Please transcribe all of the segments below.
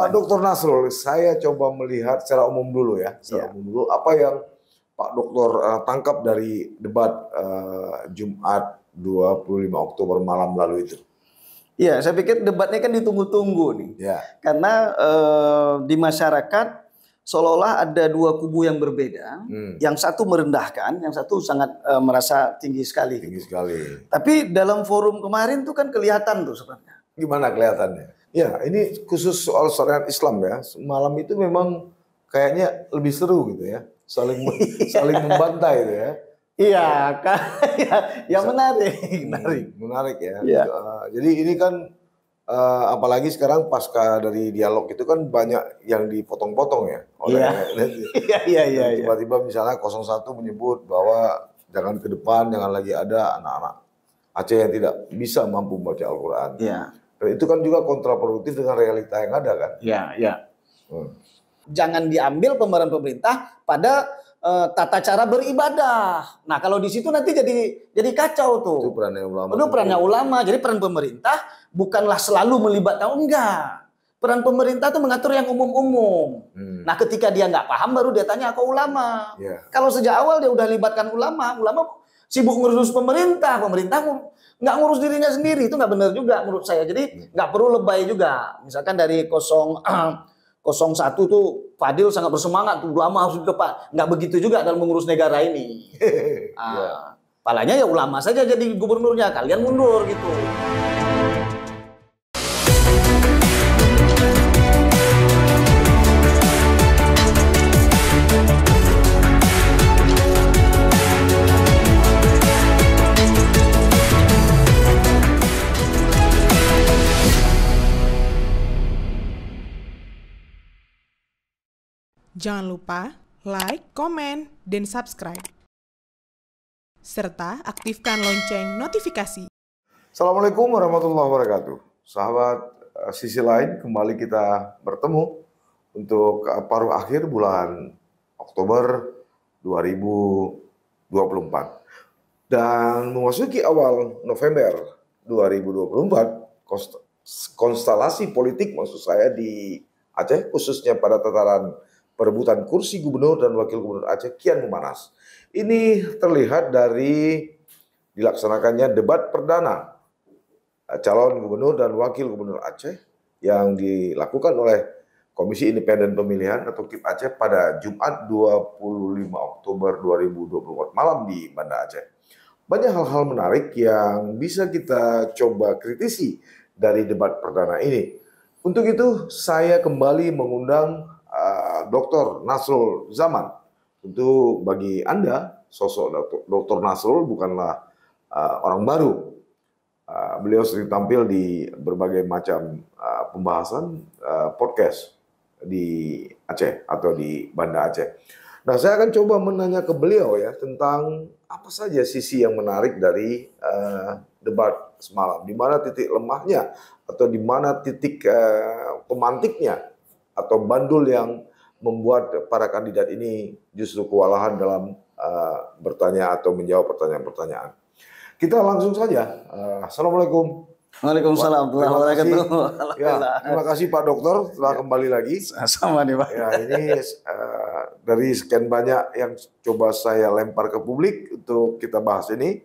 Pak Dokter Nasrul, saya coba melihat secara umum dulu ya, secara ya. umum dulu apa yang Pak Dokter uh, eh, tangkap dari debat uh, Jumat 25 Oktober malam lalu itu. Iya, saya pikir debatnya kan ditunggu-tunggu nih. Ya. Karena uh, di masyarakat seolah-olah ada dua kubu yang berbeda, hmm. yang satu merendahkan, yang satu sangat e, merasa tinggi sekali. Tinggi sekali. Tapi dalam forum kemarin tuh kan kelihatan tuh sebenarnya. Gimana kelihatannya? Ya, ini khusus soal syariat Islam ya. Malam itu memang kayaknya lebih seru gitu ya. Saling saling membantai itu ya. Iya, kan ya, ya menarik, hmm, menarik, menarik ya. ya. Jadi ini kan uh, apalagi sekarang pasca dari dialog itu kan banyak yang dipotong-potong ya oleh Iya, iya, iya, iya, iya. Tiba-tiba misalnya 01 menyebut bahwa jangan ke depan, jangan lagi ada anak-anak Aceh yang tidak bisa mampu membaca Al-Qur'an. Iya itu kan juga kontraproduktif dengan realita yang ada kan. Iya, iya. Hmm. Jangan diambil pemberan pemerintah pada uh, tata cara beribadah. Nah, kalau di situ nanti jadi jadi kacau tuh. Itu perannya ulama. Itu perannya ulama. Jadi peran pemerintah bukanlah selalu melibatkan oh, enggak peran pemerintah itu mengatur yang umum-umum. Hmm. Nah, ketika dia nggak paham, baru dia tanya ke ulama. Yeah. Kalau sejak awal dia udah libatkan ulama, ulama sibuk ngurus pemerintah, pemerintah nggak ngurus dirinya sendiri itu nggak benar juga menurut saya. Jadi hmm. nggak perlu lebay juga. Misalkan dari kosong 01 tuh Fadil sangat bersemangat tuh ulama harus di depan. Nggak begitu juga dalam mengurus negara ini. Ah, iya. Palanya ya ulama saja jadi gubernurnya, kalian mundur gitu. Jangan lupa like, comment, dan subscribe. Serta aktifkan lonceng notifikasi. Assalamualaikum warahmatullahi wabarakatuh. Sahabat eh, sisi lain, kembali kita bertemu untuk eh, paruh akhir bulan Oktober 2024. Dan memasuki awal November 2024, konstelasi politik maksud saya di Aceh khususnya pada tataran Perebutan kursi gubernur dan wakil gubernur Aceh kian memanas. Ini terlihat dari dilaksanakannya debat perdana eh, calon gubernur dan wakil gubernur Aceh yang dilakukan oleh Komisi Independen Pemilihan atau KIP Aceh pada Jumat 25 Oktober 2024 malam di Banda Aceh. Banyak hal-hal menarik yang bisa kita coba kritisi dari debat perdana ini. Untuk itu, saya kembali mengundang uh, Dr. Nasrul Zaman. Tentu bagi Anda, sosok Dr. Nasrul bukanlah uh, orang baru. Uh, beliau sering tampil di berbagai macam uh, pembahasan uh, podcast di Aceh atau di Banda Aceh. Nah, saya akan coba menanya ke beliau ya tentang apa saja sisi yang menarik dari uh, debat semalam, di mana titik lemahnya atau di mana titik uh, pemantiknya atau bandul yang membuat para kandidat ini justru kewalahan dalam uh, bertanya atau menjawab pertanyaan-pertanyaan. Kita langsung saja. Uh, Assalamualaikum. Waalaikumsalam. Terima kasih. Ya, terima kasih Pak Dokter telah ya. kembali lagi. Sama nih Pak. Ya, ini uh, dari sekian banyak yang coba saya lempar ke publik untuk kita bahas ini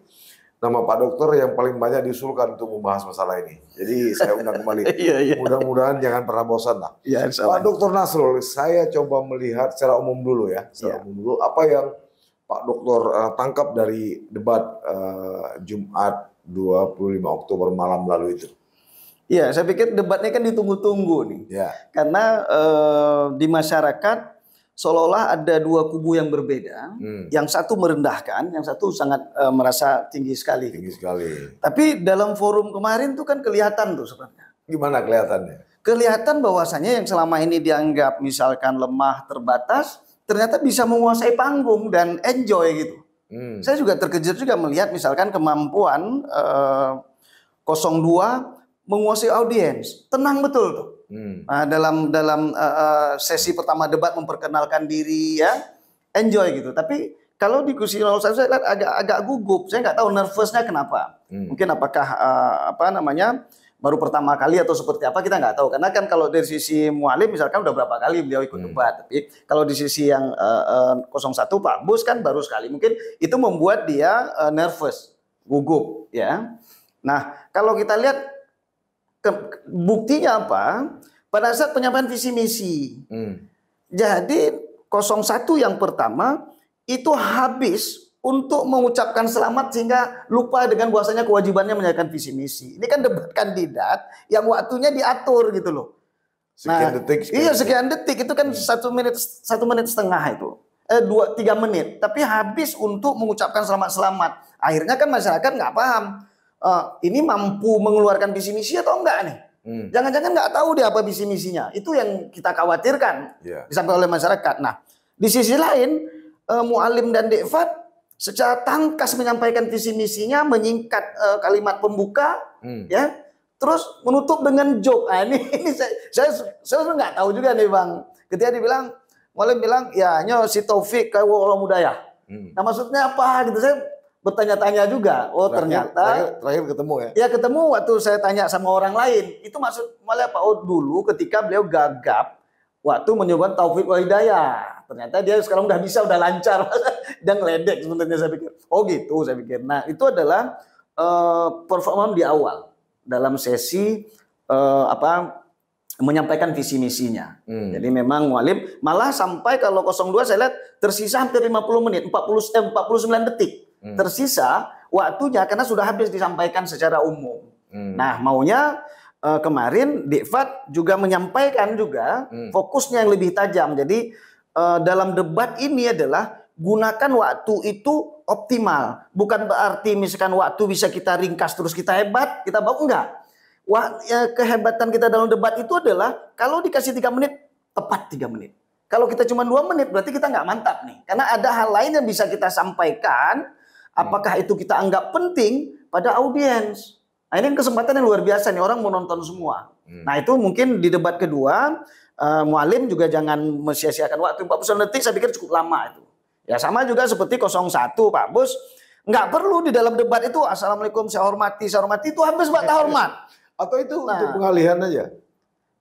nama Pak Dokter yang paling banyak diusulkan untuk membahas masalah ini. Jadi saya undang kembali. Iya, iya. Mudah-mudahan jangan pernah bosan lah. Ya, Pak Dokter Nasrul, saya coba melihat secara umum dulu ya, secara ya. umum dulu apa yang Pak Dokter uh, tangkap dari debat uh, Jumat 25 Oktober malam lalu itu. Ya, saya pikir debatnya kan ditunggu-tunggu nih. Ya. Karena uh, di masyarakat seolah-olah ada dua kubu yang berbeda, hmm. yang satu merendahkan, yang satu sangat e, merasa tinggi sekali. Tinggi gitu. sekali. Tapi dalam forum kemarin tuh kan kelihatan tuh sebenarnya. Gimana kelihatannya? Kelihatan bahwasannya yang selama ini dianggap misalkan lemah, terbatas, ternyata bisa menguasai panggung dan enjoy gitu. Hmm. Saya juga terkejut juga melihat misalkan kemampuan e, eh, 02 menguasai audiens, tenang betul tuh. Hmm. Nah, dalam dalam uh, sesi pertama debat memperkenalkan diri ya, enjoy gitu. Tapi kalau di kursi 01 saya lihat agak agak gugup. Saya nggak tahu nervousnya kenapa. Hmm. Mungkin apakah uh, apa namanya baru pertama kali atau seperti apa kita nggak tahu. Karena kan kalau dari sisi Mualim misalkan udah berapa kali beliau ikut hmm. debat. Tapi kalau di sisi yang uh, uh, 01 Pak Bus kan baru sekali. Mungkin itu membuat dia uh, nervous, gugup ya. Nah, kalau kita lihat buktinya apa? Pada saat penyampaian visi misi. Hmm. Jadi 01 yang pertama itu habis untuk mengucapkan selamat sehingga lupa dengan bahwasanya kewajibannya menyampaikan visi misi. Ini kan debat kandidat yang waktunya diatur gitu loh. Sekian nah, detik. Sekian iya sekian detik. itu kan hmm. satu menit satu menit setengah itu eh, dua tiga menit. Tapi habis untuk mengucapkan selamat selamat. Akhirnya kan masyarakat nggak paham uh, ini mampu mengeluarkan visi misi atau enggak nih? Hmm. Jangan-jangan nggak tahu dia apa visi misinya. Itu yang kita khawatirkan yeah. disampaikan oleh masyarakat. Nah, di sisi lain, uh, Mualim dan Dekfat secara tangkas menyampaikan visi misinya, menyingkat uh, kalimat pembuka, hmm. ya, terus menutup dengan joke. Nah, ini, ini saya saya saya nggak tahu juga nih bang. Ketika dibilang, Mualim bilang, ya nyo si Taufik kayak orang muda ya. Hmm. Nah maksudnya apa gitu saya bertanya-tanya juga. Oh terakhir, ternyata terakhir, terakhir ketemu ya? Ya ketemu waktu saya tanya sama orang lain. Itu maksud malah Pak Oh dulu ketika beliau gagap waktu menyebut Taufik Walidaya. Ternyata dia sekarang udah bisa, udah lancar, dan ngeledek sebenarnya saya pikir. Oh gitu saya pikir. Nah itu adalah uh, performa di awal dalam sesi uh, apa menyampaikan visi misinya. Hmm. Jadi memang Walim malah sampai kalau 02 saya lihat tersisa hampir 50 menit, 40 eh, 49 detik Hmm. Tersisa waktunya karena sudah habis disampaikan secara umum. Hmm. Nah, maunya uh, kemarin Dikfat juga menyampaikan juga hmm. fokusnya yang lebih tajam. Jadi uh, dalam debat ini adalah gunakan waktu itu optimal. Bukan berarti misalkan waktu bisa kita ringkas terus kita hebat, kita bau enggak. Wah, ya, kehebatan kita dalam debat itu adalah kalau dikasih tiga menit tepat tiga menit. Kalau kita cuma dua menit berarti kita nggak mantap nih. Karena ada hal lain yang bisa kita sampaikan Apakah itu kita anggap penting pada audiens? Nah, ini kesempatan yang luar biasa nih orang mau nonton semua. Hmm. Nah itu mungkin di debat kedua uh, Mualim juga jangan mensia-siakan waktu 40 detik saya pikir cukup lama itu. Ya sama juga seperti 01 Pak Bus. Enggak perlu di dalam debat itu Assalamualaikum saya hormati, saya hormati itu habis batas hormat. Atau itu nah, untuk pengalihan aja?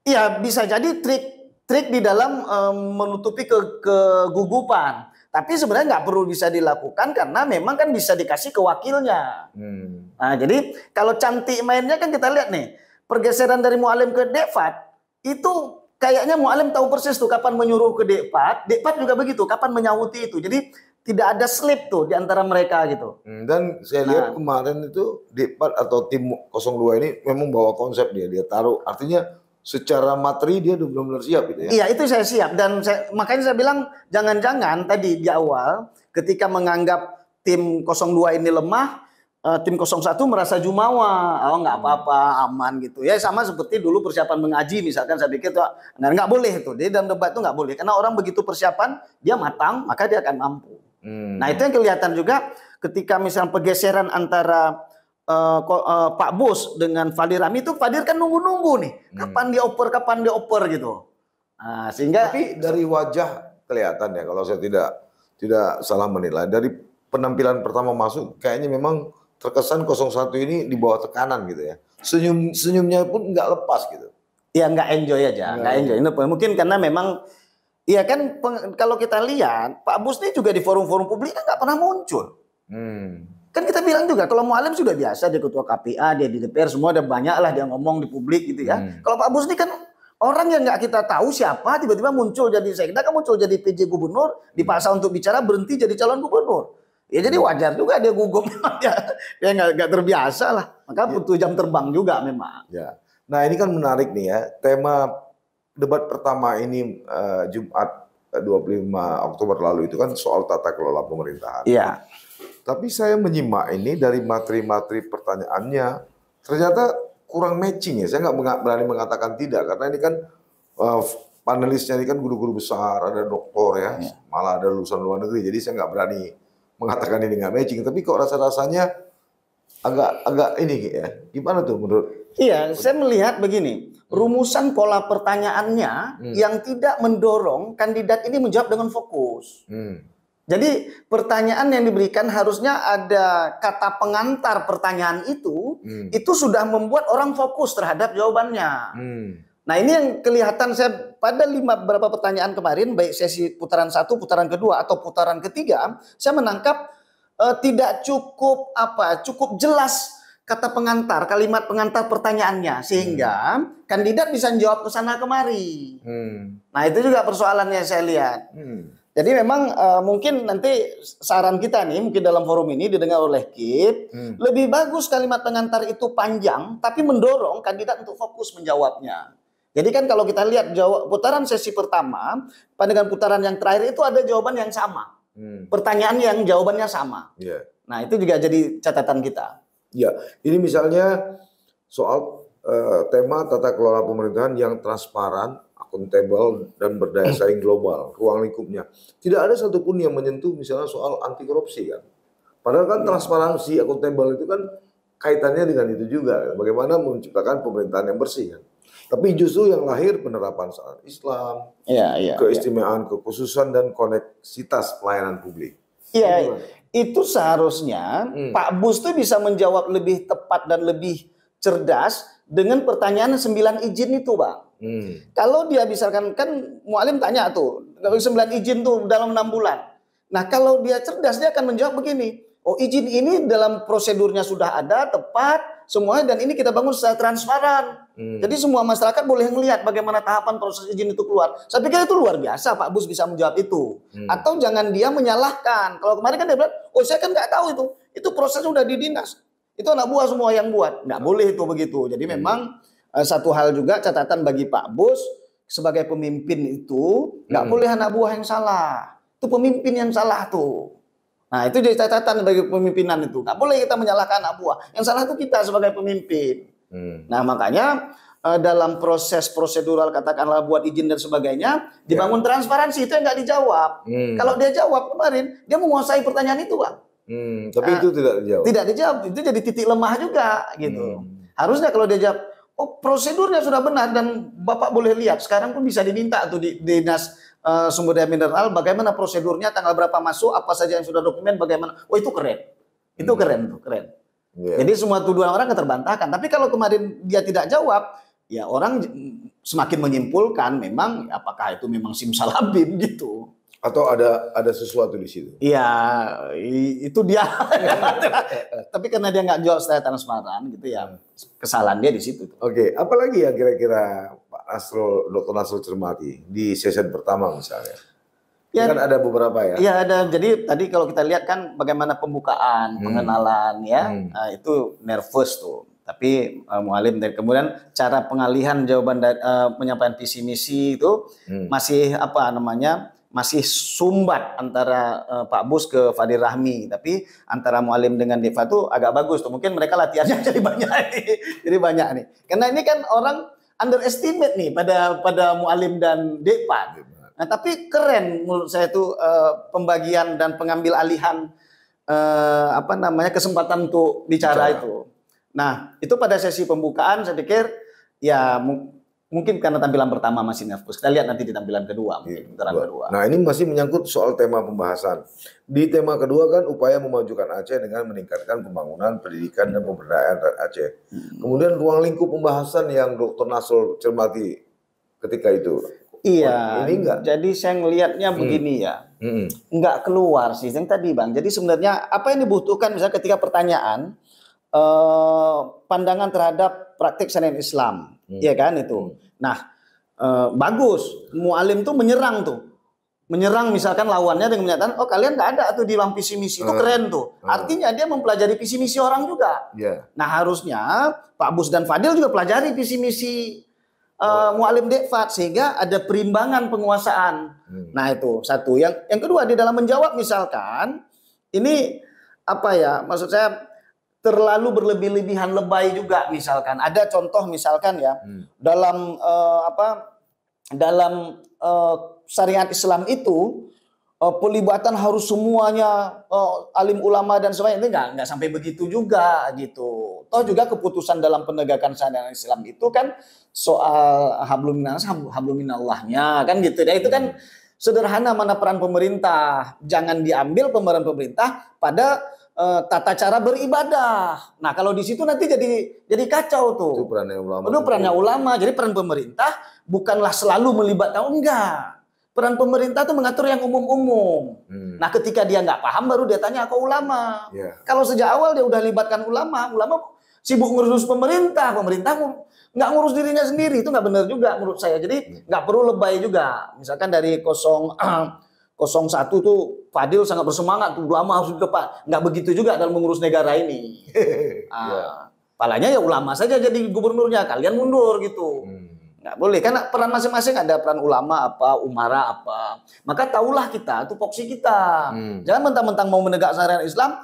Iya bisa jadi trik trik di dalam um, menutupi ke kegugupan. Tapi sebenarnya nggak perlu bisa dilakukan karena memang kan bisa dikasih ke wakilnya. Hmm. Nah, jadi kalau cantik mainnya kan kita lihat nih pergeseran dari Mualim ke Devat itu kayaknya Mualim tahu persis tuh kapan menyuruh ke Devat, Devat juga begitu kapan menyauti itu. Jadi tidak ada slip tuh di antara mereka gitu. Hmm, dan saya nah. lihat kemarin itu Depat atau tim 02 ini memang bawa konsep dia, dia taruh artinya secara materi dia belum benar siap gitu ya. Iya, itu saya siap dan saya, makanya saya bilang jangan-jangan tadi di awal ketika menganggap tim 02 ini lemah, uh, tim 01 merasa jumawa, oh nggak apa-apa, aman gitu. Ya sama seperti dulu persiapan mengaji misalkan saya pikir tuh nah, nggak boleh itu. Jadi dalam debat itu nggak boleh karena orang begitu persiapan dia matang maka dia akan mampu. Hmm. Nah itu yang kelihatan juga ketika misalnya pergeseran antara uh, uh, Pak Bus dengan Fadir Rami itu Fadir kan nunggu-nunggu nih. Hmm. Kapan hmm. dioper, kapan dioper gitu. Nah, sehingga tapi dari wajah kelihatan ya kalau saya tidak tidak salah menilai dari penampilan pertama masuk kayaknya memang terkesan 01 ini di bawah tekanan gitu ya. Senyum senyumnya pun nggak lepas gitu. Ya nggak enjoy aja, nggak enjoy. Ini mungkin karena memang Iya kan peng, kalau kita lihat Pak Bus ini juga di forum-forum publik kan nggak pernah muncul. Hmm. Kan kita bilang juga kalau Mualim sudah biasa dia ketua KPA, dia di DPR, semua ada banyak lah dia ngomong di publik gitu ya. Hmm. Kalau Pak Bus ini kan orang yang nggak kita tahu siapa tiba-tiba muncul jadi saya sekda, kan muncul jadi PJ gubernur, dipaksa untuk bicara berhenti jadi calon gubernur. Ya jadi hmm. wajar juga dia gugup ya. Dia nggak terbiasa lah. Maka ya. butuh jam terbang juga memang. Ya. Nah, ini kan menarik nih ya. Tema debat pertama ini uh, Jumat 25 eh, Oktober lalu itu kan soal tata kelola pemerintahan. Iya. Tapi saya menyimak ini dari materi-materi pertanyaannya, ternyata kurang matching ya. Saya nggak berani mengatakan tidak karena ini kan uh, panelisnya ini kan guru-guru besar, ada doktor ya, iya. malah ada lulusan luar negeri. Jadi saya nggak berani mengatakan ini nggak matching. Tapi kok rasa-rasanya agak agak ini ya. Gimana tuh menurut? Iya, saya melihat begini. Rumusan pola pertanyaannya hmm. yang tidak mendorong kandidat ini menjawab dengan fokus. Hmm jadi pertanyaan yang diberikan harusnya ada kata pengantar pertanyaan itu, hmm. itu sudah membuat orang fokus terhadap jawabannya. Hmm. Nah ini yang kelihatan saya pada lima beberapa pertanyaan kemarin, baik sesi putaran satu, putaran kedua, atau putaran ketiga, saya menangkap eh, tidak cukup apa, cukup jelas kata pengantar, kalimat pengantar pertanyaannya sehingga hmm. kandidat bisa jawab ke sana kemari. Hmm. Nah itu juga persoalannya saya lihat. Hmm. Jadi memang uh, mungkin nanti saran kita nih mungkin dalam forum ini didengar oleh Kip, hmm. lebih bagus kalimat pengantar itu panjang tapi mendorong kandidat untuk fokus menjawabnya. Jadi kan kalau kita lihat jawab putaran sesi pertama, pandangan putaran yang terakhir itu ada jawaban yang sama. Hmm. Pertanyaan yang jawabannya sama. Yeah. Nah, itu juga jadi catatan kita. Ya, ini misalnya soal uh, tema tata kelola pemerintahan yang transparan, akuntabel dan berdaya eh. saing global, ruang lingkupnya. Tidak ada satupun yang menyentuh misalnya soal anti korupsi kan. Padahal kan iya. transparansi akuntabel itu kan kaitannya dengan itu juga. Bagaimana menciptakan pemerintahan yang bersih kan. Tapi justru yang lahir penerapan soal Islam, ya, ya, keistimewaan, ya. kekhususan dan koneksitas pelayanan publik. Iya, iya. itu seharusnya hmm. Pak Bus tuh bisa menjawab lebih tepat dan lebih cerdas dengan pertanyaan sembilan izin itu, Bang. Hmm. Kalau dia misalkan kan mualim tanya tuh, kalau sembilan izin tuh dalam enam bulan. Nah kalau dia cerdas dia akan menjawab begini, oh izin ini dalam prosedurnya sudah ada tepat semuanya dan ini kita bangun secara transparan. Hmm. Jadi semua masyarakat boleh melihat bagaimana tahapan proses izin itu keluar. Saya pikir itu luar biasa Pak Bus bisa menjawab itu. Hmm. Atau jangan dia menyalahkan. Kalau kemarin kan dia bilang, oh saya kan nggak tahu itu, itu proses sudah di dinas. Itu anak buah semua yang buat. Nggak boleh itu begitu. Jadi hmm. memang Eh, satu hal juga catatan bagi Pak Bos sebagai pemimpin itu nggak hmm. boleh anak buah yang salah. Itu pemimpin yang salah tuh. Nah itu jadi catatan bagi pemimpinan itu. Nggak boleh kita menyalahkan anak buah. Yang salah itu kita sebagai pemimpin. Hmm. Nah makanya eh, dalam proses prosedural katakanlah buat izin dan sebagainya dibangun yeah. transparansi itu yang nggak dijawab. Hmm. Kalau dia jawab kemarin dia menguasai pertanyaan itu kan. Hmm, tapi nah, itu tidak dijawab. Tidak dijawab itu jadi titik lemah juga gitu. Hmm. Harusnya kalau dia jawab Oh prosedurnya sudah benar dan Bapak boleh lihat sekarang pun bisa diminta tuh di dinas uh, sumber daya mineral bagaimana prosedurnya tanggal berapa masuk apa saja yang sudah dokumen bagaimana. Oh itu keren, itu hmm. keren tuh keren. Yeah. Jadi semua tuduhan orang terbantahkan Tapi kalau kemarin dia tidak jawab, ya orang semakin menyimpulkan memang apakah itu memang simsalabim gitu atau ada ada sesuatu di situ? Iya, itu dia. Tapi karena dia nggak jawab secara transparan gitu ya, kesalahan dia di situ. Oke, okay. apalagi ya kira-kira Pak astro Dr. Nasrul cermati di sesi pertama misalnya. Ya, kan ada beberapa ya. Iya ada. Jadi tadi kalau kita lihat kan bagaimana pembukaan, hmm. pengenalan ya, hmm. nah, itu nervous tuh. Tapi uh, mualim dari kemudian cara pengalihan jawaban dari, uh, eh, penyampaian visi misi itu hmm. masih apa namanya masih sumbat antara uh, Pak Bus ke Fadil Rahmi tapi antara Mualim dengan Deva tuh agak bagus tuh mungkin mereka latihannya jadi banyak nih. jadi banyak nih karena ini kan orang underestimate nih pada pada Mualim dan Deva nah tapi keren menurut saya itu uh, eh, pembagian dan pengambil alihan uh, apa namanya kesempatan untuk bicara, bicara itu nah itu pada sesi pembukaan saya pikir ya mungkin karena tampilan pertama masih nervous. Kita lihat nanti di tampilan kedua, iya, mungkin kedua. Nah, ini masih menyangkut soal tema pembahasan. Di tema kedua kan upaya memajukan Aceh dengan meningkatkan pembangunan, pendidikan dan pemberdayaan rakyat Aceh. Hmm. Kemudian ruang lingkup pembahasan yang Dr. Nasrul cermati ketika itu. Iya. Oh, ini enggak. Jadi saya ngelihatnya hmm. begini ya. Hmm. Enggak keluar sih yang tadi, Bang. Jadi sebenarnya apa yang dibutuhkan misalnya ketika pertanyaan eh, pandangan terhadap praktik syariat Islam hmm. Iya kan itu. Nah eh, bagus, mualim tuh menyerang tuh, menyerang misalkan lawannya dengan menyatakan oh kalian nggak ada tuh di dalam visi misi itu uh, keren tuh uh. artinya dia mempelajari visi misi orang juga yeah. nah harusnya Pak Bus dan Fadil juga pelajari visi misi uh, oh. Mualim Dekfat sehingga ada perimbangan penguasaan hmm. nah itu satu yang yang kedua di dalam menjawab misalkan ini apa ya maksud saya terlalu berlebih-lebihan lebay juga misalkan. Ada contoh misalkan ya hmm. dalam uh, apa dalam uh, syariat Islam itu uh, pelibatan harus semuanya uh, alim ulama dan sebagainya enggak nggak sampai begitu juga gitu. Toh juga keputusan dalam penegakan syariat Islam itu kan soal habluminas habluminallahnya kan gitu. Nah itu kan hmm. sederhana mana peran pemerintah. Jangan diambil pemeran pemerintah pada uh, tata cara beribadah. Nah, kalau di situ nanti jadi jadi kacau tuh. Itu perannya ulama. Itu perannya ulama. Jadi peran pemerintah bukanlah selalu melibatkan oh, enggak. Peran pemerintah itu mengatur yang umum-umum. Hmm. Nah, ketika dia nggak paham baru dia tanya ke ulama. Yeah. Kalau sejak awal dia udah libatkan ulama, ulama sibuk ngurus pemerintah, pemerintah nggak ngurus dirinya sendiri itu nggak benar juga menurut saya. Jadi hmm. nggak perlu lebay juga. Misalkan dari kosong 01 tuh Fadil sangat bersemangat tuh ulama harus di depan. Nggak begitu juga dalam mengurus negara ini. ah, iya. Palanya ya ulama saja jadi gubernurnya, kalian mundur gitu. Enggak hmm. Nggak boleh, karena peran masing-masing ada peran ulama apa, umara apa. Maka tahulah kita, itu foksi kita. Hmm. Jangan mentang-mentang mau menegak syariat Islam,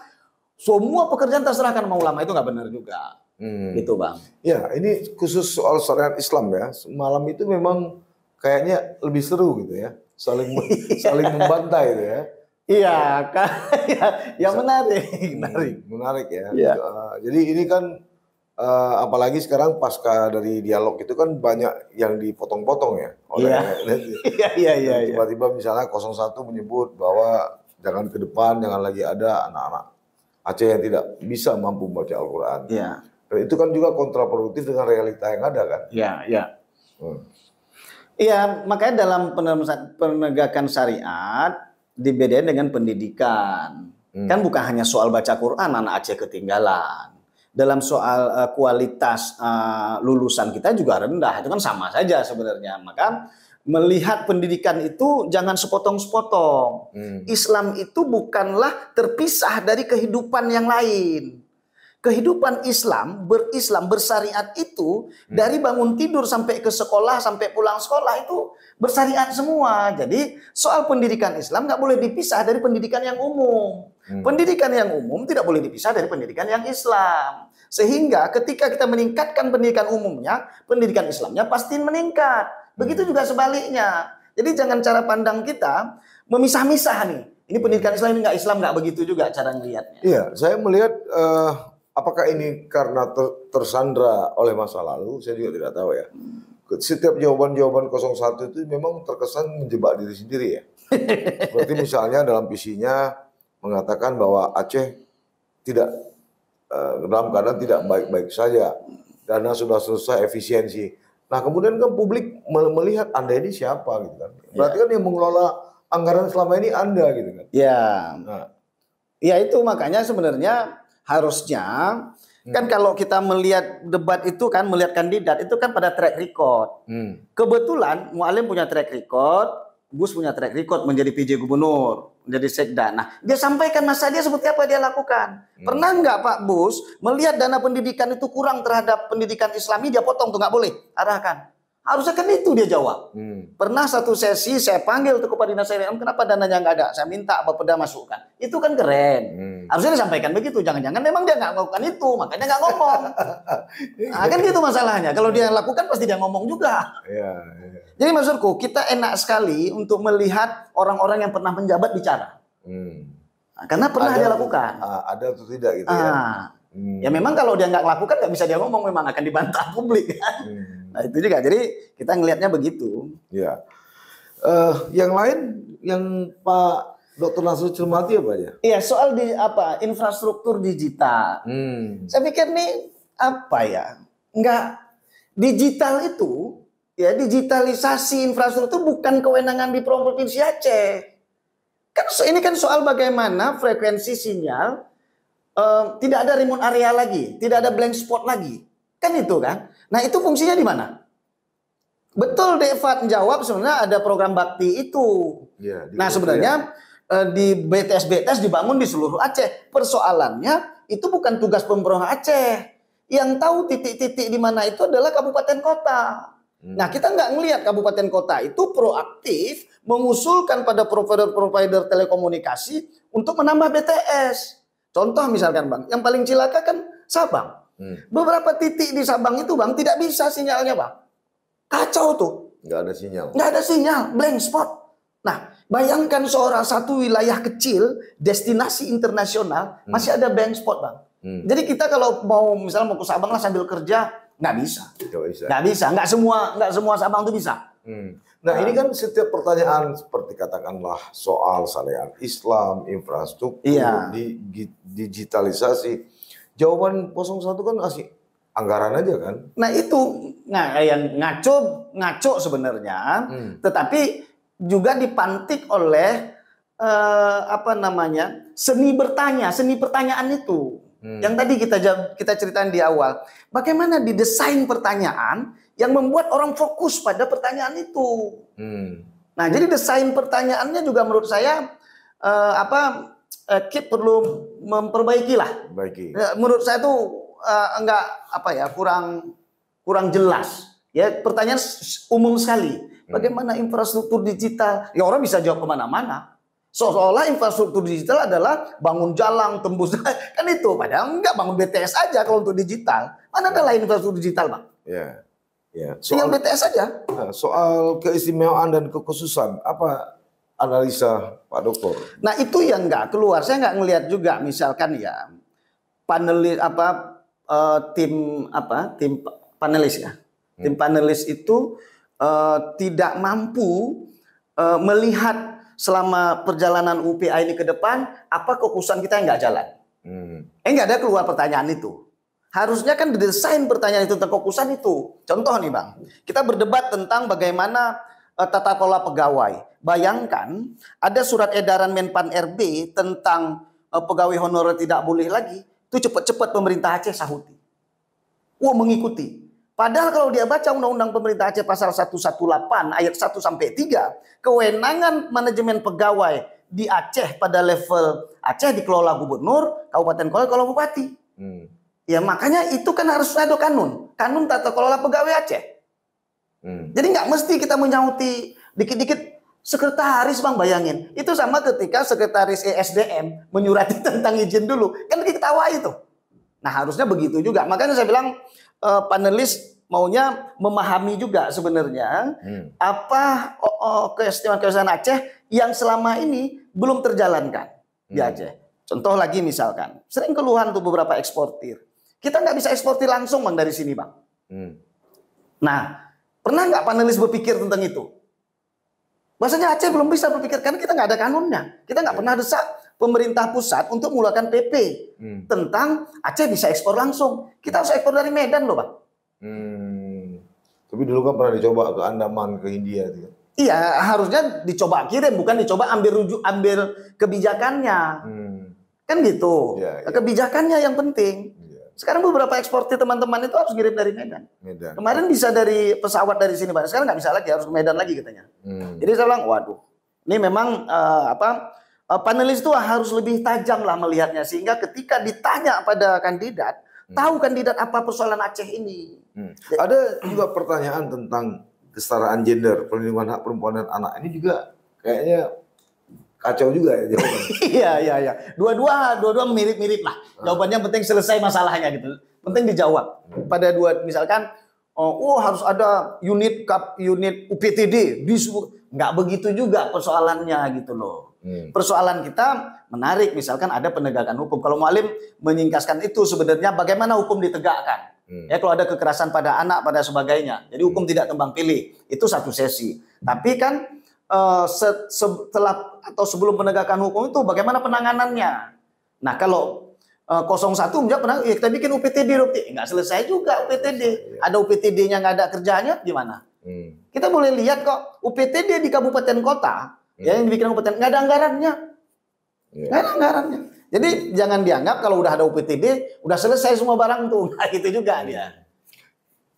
semua pekerjaan terserahkan sama ulama, itu nggak benar juga. Hmm. Gitu Bang. Ya, ini khusus soal syariat Islam ya. Malam itu memang kayaknya lebih seru gitu ya saling saling membantai itu ya. Iya, iya. kan ya, ya menarik, hmm, menarik. Menarik ya. ya. Jadi ini kan uh, apalagi sekarang pasca dari dialog itu kan banyak yang dipotong-potong ya oleh iya iya iya, iya, iya tiba-tiba misalnya 01 menyebut bahwa jangan ke depan jangan lagi ada anak-anak Aceh yang tidak bisa mampu membaca Al-Qur'an. Iya. itu kan juga kontraproduktif dengan realita yang ada kan? Iya, iya. Hmm. Iya, makanya dalam penegakan syariat dibedain dengan pendidikan. Hmm. Kan bukan hanya soal baca Quran, anak Aceh ketinggalan. Dalam soal uh, kualitas uh, lulusan kita juga rendah, itu kan sama saja sebenarnya. Maka melihat pendidikan itu jangan sepotong-sepotong. Hmm. Islam itu bukanlah terpisah dari kehidupan yang lain. Kehidupan Islam, berislam, bersyariat itu hmm. dari bangun tidur sampai ke sekolah, sampai pulang sekolah itu bersyariat semua. Jadi soal pendidikan Islam nggak boleh dipisah dari pendidikan yang umum. Hmm. Pendidikan yang umum tidak boleh dipisah dari pendidikan yang Islam. Sehingga ketika kita meningkatkan pendidikan umumnya, pendidikan Islamnya pasti meningkat. Begitu hmm. juga sebaliknya. Jadi jangan cara pandang kita memisah-misah nih. Ini pendidikan Islam ini nggak Islam nggak begitu juga cara melihatnya. Iya, saya melihat uh, Apakah ini karena ter tersandra oleh masa lalu? Saya juga tidak tahu ya. Hmm. Setiap jawaban-jawaban 01 itu memang terkesan menjebak diri sendiri ya. Seperti misalnya dalam visinya mengatakan bahwa Aceh tidak eh, dalam keadaan tidak baik-baik saja. Dana sudah selesai efisiensi. Nah kemudian kan publik melihat Anda ini siapa gitu kan. Ya. Berarti ya. kan yang mengelola anggaran selama ini Anda gitu kan. Ya. Nah. Ya itu makanya sebenarnya harusnya hmm. kan kalau kita melihat debat itu kan melihat kandidat itu kan pada track record. Hmm. Kebetulan Mualim punya track record, Gus punya track record menjadi PJ Gubernur, menjadi Sekda. Nah, dia sampaikan masa dia seperti apa dia lakukan. Hmm. Pernah nggak Pak Bus melihat dana pendidikan itu kurang terhadap pendidikan Islami, dia potong tuh nggak boleh, arahkan. Harusnya kan itu dia jawab. Hmm. Pernah satu sesi saya panggil ke kepala dinas saya, kenapa dananya nggak ada? Saya minta Bapeda masukkan. Itu kan keren. Hmm. Harusnya disampaikan begitu. Jangan-jangan memang dia nggak melakukan itu, makanya nggak ngomong. nah, kan gitu masalahnya. Kalau dia lakukan pasti dia ngomong juga. Yeah, yeah. Jadi maksudku, kita enak sekali untuk melihat orang-orang yang pernah menjabat bicara. Hmm. Nah, karena pernah ada, dia lakukan. Ah, ada atau tidak gitu ya? ah. ya. Hmm. Ya memang kalau dia nggak lakukan nggak bisa dia ngomong memang akan dibantah publik. Hmm. Nah itu juga. Jadi kita ngelihatnya begitu. Ya. Uh, yang lain yang Pak Dokter langsung cermati apa ya? Iya soal di apa infrastruktur digital. Hmm. Saya pikir nih apa ya? Enggak digital itu ya digitalisasi infrastruktur bukan kewenangan di provinsi Aceh. Kan ini kan soal bagaimana frekuensi sinyal uh, tidak ada remote area lagi, tidak ada blank spot lagi. Kan itu kan? Nah itu fungsinya di mana? Betul Devat menjawab sebenarnya ada program bakti itu. Ya, nah sebenarnya ya. di BTS BTS dibangun di seluruh Aceh. Persoalannya itu bukan tugas pemerintah Aceh. Yang tahu titik-titik di mana itu adalah kabupaten kota. Hmm. Nah kita nggak ngelihat kabupaten kota itu proaktif mengusulkan pada provider-provider telekomunikasi untuk menambah BTS. Contoh misalkan bang, yang paling cilaka kan Sabang. Hmm. Beberapa titik di Sabang itu bang tidak bisa sinyalnya bang. Kacau tuh. Gak ada sinyal. Gak ada sinyal, blank spot. Nah, bayangkan seorang satu wilayah kecil, destinasi internasional, hmm. masih ada blank spot bang. Hmm. Jadi kita kalau mau misalnya mau ke Sabang lah sambil kerja, nggak bisa. Gak bisa. Gak bisa. Nggak semua nggak semua Sabang tuh bisa. Hmm. Nah, nah ini kan setiap pertanyaan seperti katakanlah soal syariat Islam, infrastruktur, iya. di, digitalisasi jawaban 01 kan asik anggaran aja kan. Nah itu nah yang ngaco ngaco sebenarnya, hmm. tetapi juga dipantik oleh uh, apa namanya seni bertanya, seni pertanyaan itu. Hmm. Yang tadi kita kita ceritain di awal, bagaimana didesain pertanyaan yang membuat orang fokus pada pertanyaan itu. Hmm. Nah, jadi desain pertanyaannya juga menurut saya uh, apa uh, eh, Kit perlu memperbaiki lah. Baiki. Ya, menurut saya itu uh, eh, enggak apa ya kurang kurang jelas. Ya pertanyaan umum sekali. Hmm. Bagaimana hmm. infrastruktur digital? Ya orang bisa jawab kemana-mana. Seolah-olah infrastruktur digital adalah bangun jalan, tembus, kan itu. Padahal enggak bangun BTS aja kalau untuk digital. Mana ada lain ya. infrastruktur digital, Bang? Ya. Ya. Soal, BTS aja. Nah, soal keistimewaan dan kekhususan, apa analisa Pak Dokter. Nah itu yang nggak keluar. Saya nggak ngelihat juga misalkan ya panelis apa uh, tim apa tim panelis ya hmm. tim panelis itu uh, tidak mampu uh, melihat selama perjalanan UPI ini ke depan apa keputusan kita yang nggak jalan. Hmm. Eh nggak ada keluar pertanyaan itu. Harusnya kan didesain pertanyaan itu tentang keputusan itu. Contoh nih bang, kita berdebat tentang bagaimana Eh, tata kelola pegawai. Bayangkan ada surat edaran Menpan RB tentang eh, pegawai honorer tidak boleh lagi, itu cepat-cepat pemerintah Aceh sahuti. Wah mengikuti. Padahal kalau dia baca Undang-Undang Pemerintah Aceh pasal 118 ayat 1 sampai 3, kewenangan manajemen pegawai di Aceh pada level Aceh dikelola gubernur, kabupaten kota, kalau bupati. Hmm. Ya makanya itu kan harus ada kanun, kanun tata kelola pegawai Aceh. Hmm. Jadi nggak mesti kita menyauti dikit-dikit sekretaris bang bayangin. Itu sama ketika sekretaris ESDM menyurati tentang izin dulu. Kan kita tawa itu. Nah harusnya begitu juga. Makanya saya bilang uh, panelis maunya memahami juga sebenarnya hmm. apa oh, oh, keistimewaan-keistimewaan Aceh yang selama ini belum terjalankan hmm. di Aceh. Contoh lagi misalkan, sering keluhan tuh beberapa eksportir. Kita nggak bisa eksportir langsung bang dari sini bang. Hmm. Nah Pernah nggak panelis berpikir tentang itu? Bahasanya Aceh belum bisa berpikir karena kita nggak ada kanunnya. Kita nggak ya. pernah desak pemerintah pusat untuk mengeluarkan PP hmm. tentang Aceh bisa ekspor langsung. Kita harus ekspor dari Medan loh, Pak. Hmm. Tapi dulu kan pernah dicoba ke Andaman, ke India gitu. Iya, harusnya dicoba kirim, bukan dicoba ambil rujuk, ambil kebijakannya. Hmm. Kan gitu. Ya, ya. Kebijakannya yang penting. Sekarang beberapa eksportir teman-teman itu harus ngirim dari Medan. Medan. Kemarin bisa dari pesawat dari sini, Pak. Sekarang nggak bisa lagi, harus ke Medan lagi katanya. Hmm. Jadi saya bilang, waduh, ini memang uh, apa uh, panelis itu harus lebih tajam lah melihatnya sehingga ketika ditanya pada kandidat, hmm. tahu kandidat apa persoalan Aceh ini. Hmm. Ada juga pertanyaan tentang kesetaraan gender, perlindungan hak perempuan dan anak. Ini juga kayaknya kacau juga ya jawaban. iya iya iya. Dua-dua dua-dua mirip-mirip lah. Ah. Jawabannya penting selesai masalahnya gitu. Penting dijawab. Hmm. Pada dua misalkan oh, oh harus ada unit cup unit UPTD di nggak begitu juga persoalannya gitu loh. Hmm. Persoalan kita menarik misalkan ada penegakan hukum. Kalau mualim menyingkaskan itu sebenarnya bagaimana hukum ditegakkan. Hmm. Ya kalau ada kekerasan pada anak pada sebagainya. Jadi hukum hmm. tidak tembang pilih. Itu satu sesi. Tapi kan Eh, setelah atau sebelum penegakan hukum itu bagaimana penanganannya. Nah kalau uh, 01 menjawab penang, ya kita bikin UPTD, ya, nggak selesai juga UPTD. Ada UPTD-nya nggak ada kerjanya gimana? Hmm. Kita boleh lihat kok UPTD di kabupaten kota hmm. ya yang dibikin kabupaten nggak ada anggarannya, yeah. Iya. ada anggarannya. Jadi hmm. jangan dianggap kalau udah ada UPTD udah selesai semua barang tuh, nah itu juga dia. Iya.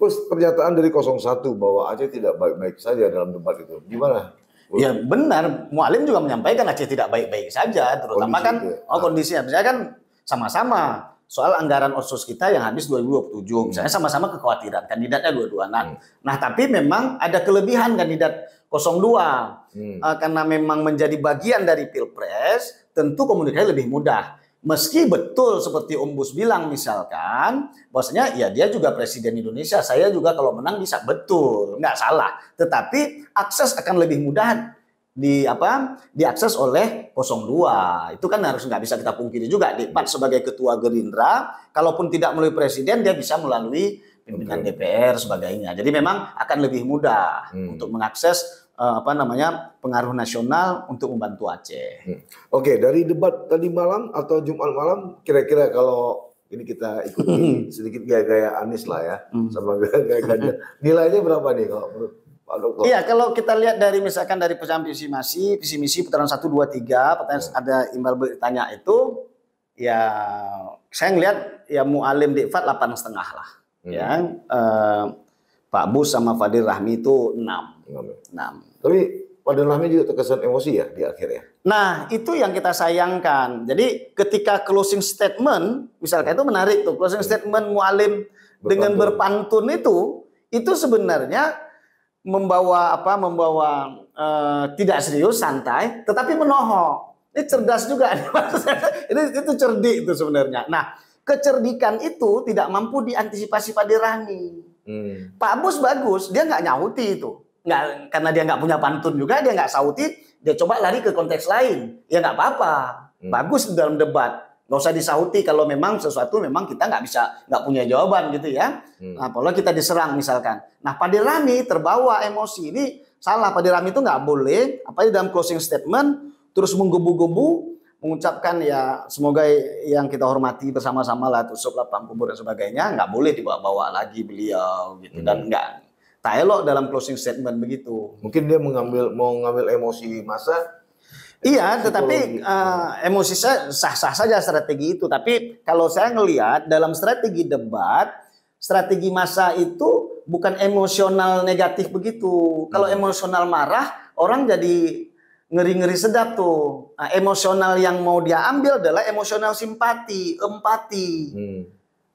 Terus pernyataan dari 01 bahwa Aceh tidak baik-baik saja dalam tempat itu, gimana? Ya benar, mualim juga menyampaikan Aceh tidak baik-baik saja, terutama kondisi kan ya. oh kondisinya, misalnya kan sama-sama soal anggaran otsus kita yang habis 2027. Hmm. Misalnya sama-sama kekhawatiran kandidatnya dua Nah, Hmm. Nah, tapi memang ada kelebihan kandidat 02 hmm. uh, karena memang menjadi bagian dari Pilpres, tentu komunikasi lebih mudah. Meski betul seperti Om Bus bilang misalkan, bahwasanya ya dia juga presiden Indonesia, saya juga kalau menang bisa betul, nggak salah. Tetapi akses akan lebih mudah di apa diakses oleh 02 itu kan harus nggak bisa kita pungkiri juga Pak sebagai ketua Gerindra kalaupun tidak melalui presiden dia bisa melalui pimpinan DPR sebagainya jadi memang akan lebih mudah hmm. untuk mengakses uh, apa namanya pengaruh nasional untuk membantu Aceh. Hmm. Oke, okay, dari debat tadi malam atau Jumat malam, kira-kira kalau ini kita ikuti hmm. sedikit gaya-gaya Anies lah ya, hmm. sama gaya-gaya Nilainya berapa nih kalau menurut Pak Dokter? Iya, kalau kita lihat dari misalkan dari pesan visi misi, visi misi putaran satu dua tiga, pertanyaan hmm. ada imbal bertanya itu, ya saya ngelihat ya Mualim Dikfat delapan setengah lah, hmm. ya. Uh, Pak Bus sama Fadil Rahmi itu enam Imamnya. Enam. Tapi pada Rahmi juga terkesan emosi ya di akhirnya. Nah itu yang kita sayangkan. Jadi ketika closing statement, misalkan itu menarik tuh closing statement mualim berpantun. dengan berpantun itu, itu sebenarnya membawa apa? Membawa uh, tidak serius, santai, tetapi menohok. Ini cerdas juga, ini itu cerdik itu sebenarnya. Nah kecerdikan itu tidak mampu diantisipasi Pak Rahmi. Hmm. Pak Bus bagus, dia nggak nyauti itu nggak karena dia nggak punya pantun juga dia nggak sautit dia coba lari ke konteks lain ya nggak apa-apa hmm. bagus dalam debat nggak usah disauti kalau memang sesuatu memang kita nggak bisa nggak punya jawaban gitu ya hmm. nah, kita diserang misalkan nah pada rami terbawa emosi ini salah pada rami itu nggak boleh apa di dalam closing statement terus menggebu-gebu mengucapkan ya semoga yang kita hormati bersama-sama lah tusuk lapang kubur dan sebagainya nggak boleh dibawa-bawa lagi beliau gitu hmm. dan enggak tak elok dalam closing statement begitu. Mungkin dia mengambil mau mengambil emosi masa. Iya, tetapi uh, emosi saya sah-sah saja strategi itu. Tapi kalau saya ngelihat dalam strategi debat, strategi masa itu bukan emosional negatif begitu. Kalau hmm. emosional marah, orang jadi ngeri-ngeri sedap tuh. Nah, emosional yang mau dia ambil adalah emosional simpati, empati. Hmm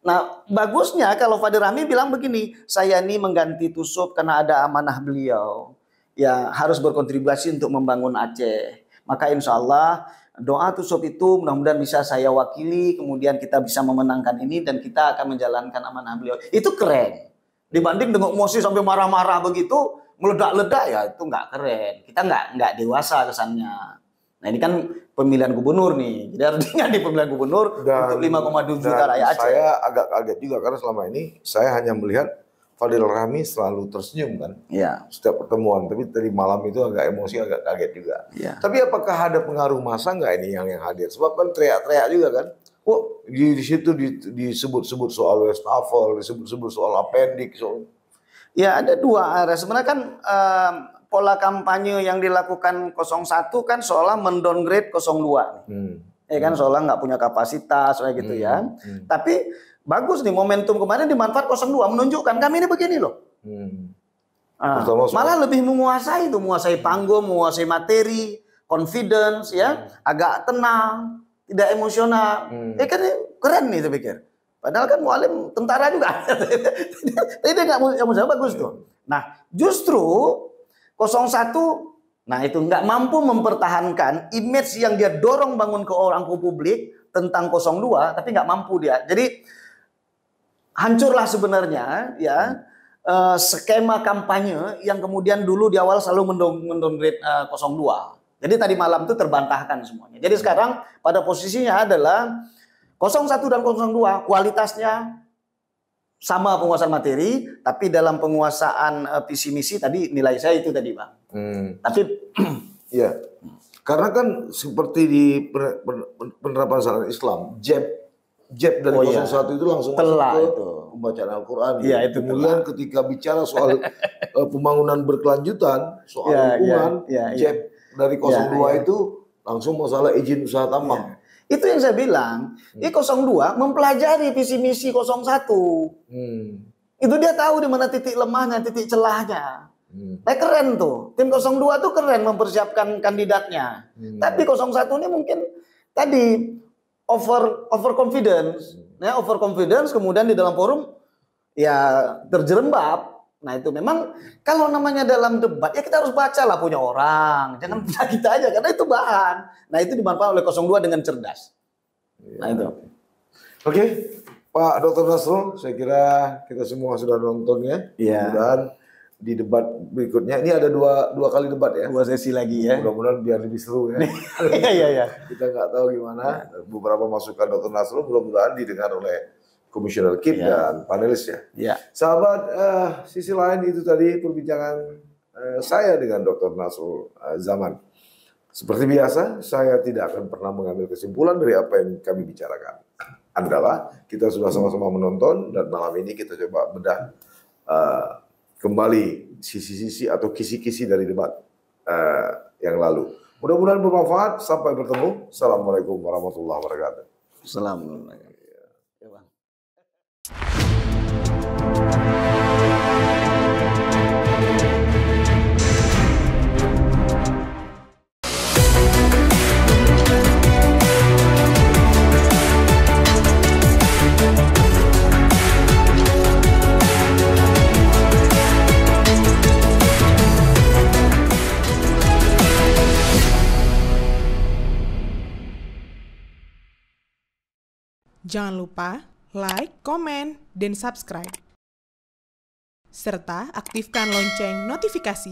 Nah, bagusnya kalau Fadil Rami bilang begini, saya ini mengganti Tusuk karena ada amanah beliau. Ya, harus berkontribusi untuk membangun Aceh. Maka insya Allah doa Tusuk itu mudah-mudahan bisa saya wakili, kemudian kita bisa memenangkan ini dan kita akan menjalankan amanah beliau. Itu keren. Dibanding dengan emosi sampai marah-marah begitu, meledak-ledak ya itu nggak keren. Kita nggak nggak dewasa kesannya. Nah ini kan pemilihan gubernur nih. Jadi artinya di pemilihan gubernur dan, untuk 5,7 juta rakyat Aceh. Saya agak kaget juga karena selama ini saya hanya melihat Fadil Rahmi selalu tersenyum kan. ya. Setiap pertemuan. Tapi tadi malam itu agak emosi, agak kaget juga. Ya. Tapi apakah ada pengaruh masa nggak ini yang yang hadir? Sebab kan teriak-teriak juga kan. Oh, di, di situ disebut-sebut soal Westafel, disebut-sebut soal appendix, soal Ya ada dua arah. Sebenarnya kan um, pola kampanye yang dilakukan 01 kan seolah mendowngrade 02. Hmm. Ya kan hmm. seolah nggak punya kapasitas kayak gitu ya. hmm. ya. Hmm. Tapi bagus nih momentum kemarin dimanfaat 02 menunjukkan kami ini begini loh. Hmm. Ah, malah lebih menguasai itu, menguasai panggung, menguasai materi, confidence ya, hmm. agak tenang, tidak emosional. Hmm. Ya kan keren nih saya pikir. Padahal kan mualim tentara juga. Tapi dia nggak emosional bagus tuh. Hmm. Nah, justru 01 nah itu nggak mampu mempertahankan image yang dia dorong bangun ke orang ke publik tentang 02 tapi nggak mampu dia. Jadi hancurlah sebenarnya ya uh, skema kampanye yang kemudian dulu di awal selalu mendowngrade uh, eh, 02. Jadi tadi malam itu terbantahkan semuanya. Jadi sekarang pada posisinya adalah 01 dan 02 kualitasnya sama penguasaan materi, tapi dalam penguasaan uh, visi misi tadi nilai saya itu tadi pak. Hmm. Tapi ya, karena kan seperti di penerapan syariat Islam, jeb jeb dari oh, 01 iya. itu langsung telah ke itu. pembacaan Al-Quran. Ya, itu Kemudian telah. ketika bicara soal eh, pembangunan berkelanjutan, soal ya, lingkungan, iya, ya, ya, jeb ya. dari 02 ya, ya. itu langsung masalah izin usaha tambang. Ya itu yang saya bilang. hmm. 02 mempelajari visi misi 01. Hmm. Itu dia tahu di mana titik lemahnya, titik celahnya. Hmm. Eh keren tuh. Tim 02 tuh keren mempersiapkan kandidatnya. Hmm. Tapi 01 ini mungkin tadi over over confidence. Hmm. Ya, nah, over confidence kemudian di dalam forum ya terjerembab Nah itu memang kalau namanya dalam debat ya kita harus baca lah punya orang. Jangan punya hmm. kita aja karena itu bahan. Nah itu dimanfaatkan oleh 02 dengan cerdas. Ya. Nah itu. Oke. Okay. Pak Dr. Nasrul, saya kira kita semua sudah nonton ya. Iya. Dan di debat berikutnya ini ada dua dua kali debat ya dua sesi lagi ya mudah-mudahan biar lebih seru ya iya iya iya kita nggak tahu gimana iya. beberapa masukan dr Nasrul mudah-mudahan didengar oleh Komisioner Kip yeah. dan panelis Ya. Iya. Sahabat, uh, sisi lain itu tadi perbincangan uh, saya dengan Dr. Nasrul uh, Zaman. Seperti biasa, saya tidak akan pernah mengambil kesimpulan dari apa yang kami bicarakan. Andalah kita sudah sama-sama menonton dan malam ini kita coba bedah uh, kembali sisi-sisi atau kisi-kisi dari debat uh, yang lalu. Mudah-mudahan bermanfaat. Sampai bertemu. Assalamualaikum warahmatullahi wabarakatuh. Assalamualaikum. Jangan lupa like, komen, dan subscribe. Serta aktifkan lonceng notifikasi